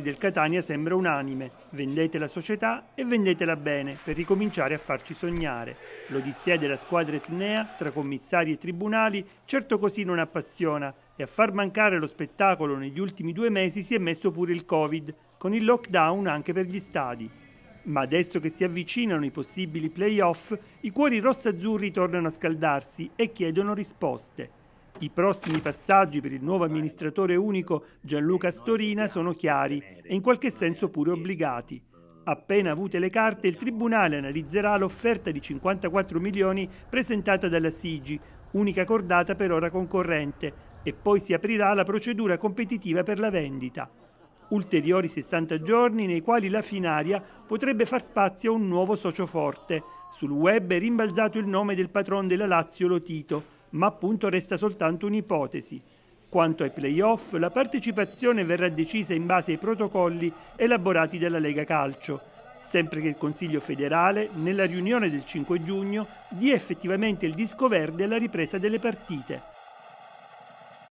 del Catania sembra unanime, vendete la società e vendetela bene per ricominciare a farci sognare. L'odissea della squadra etnea tra commissari e tribunali certo così non appassiona e a far mancare lo spettacolo negli ultimi due mesi si è messo pure il Covid, con il lockdown anche per gli stadi. Ma adesso che si avvicinano i possibili playoff, i cuori rossazzurri tornano a scaldarsi e chiedono risposte. I prossimi passaggi per il nuovo amministratore unico Gianluca Storina sono chiari e in qualche senso pure obbligati. Appena avute le carte, il Tribunale analizzerà l'offerta di 54 milioni presentata dalla Sigi, unica cordata per ora concorrente, e poi si aprirà la procedura competitiva per la vendita. Ulteriori 60 giorni nei quali la Finaria potrebbe far spazio a un nuovo socio forte. Sul web è rimbalzato il nome del patron della Lazio Lotito, ma appunto resta soltanto un'ipotesi. Quanto ai playoff, la partecipazione verrà decisa in base ai protocolli elaborati dalla Lega Calcio, sempre che il Consiglio federale, nella riunione del 5 giugno, dia effettivamente il disco verde alla ripresa delle partite.